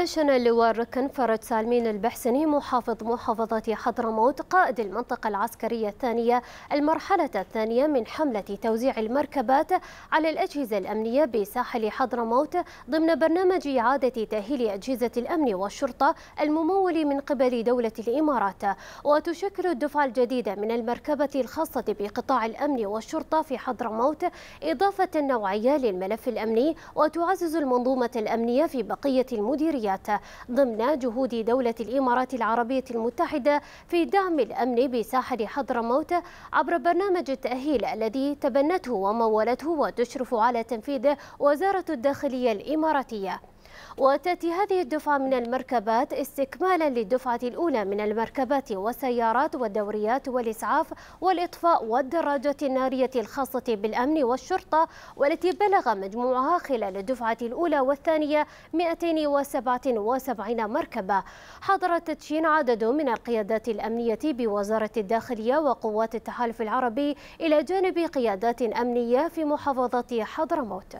نشن اللواء الركن فرج سالمين البحسني محافظ محافظة حضرموت قائد المنطقة العسكرية الثانية المرحلة الثانية من حملة توزيع المركبات على الأجهزة الأمنية بساحل حضرموت ضمن برنامج إعادة تأهيل أجهزة الأمن والشرطة الممول من قبل دولة الإمارات وتشكل الدفعة الجديدة من المركبة الخاصة بقطاع الأمن والشرطة في حضرموت إضافة نوعية للملف الأمني وتعزز المنظومة الأمنية في بقية المديرية الحريات ضمن جهود دولة الإمارات العربية المتحدة في دعم الأمن بساحل حضرموت عبر برنامج التأهيل الذي تبنته ومولته وتشرف على تنفيذه وزارة الداخلية الإماراتية وتأتي هذه الدفعة من المركبات استكمالا للدفعة الأولى من المركبات والسيارات والدوريات والإسعاف والإطفاء والدراجات النارية الخاصة بالأمن والشرطة والتي بلغ مجموعها خلال الدفعة الأولى والثانية 277 مركبة حضر تدشين عدد من القيادات الأمنية بوزارة الداخلية وقوات التحالف العربي إلى جانب قيادات أمنية في محافظة حضرموت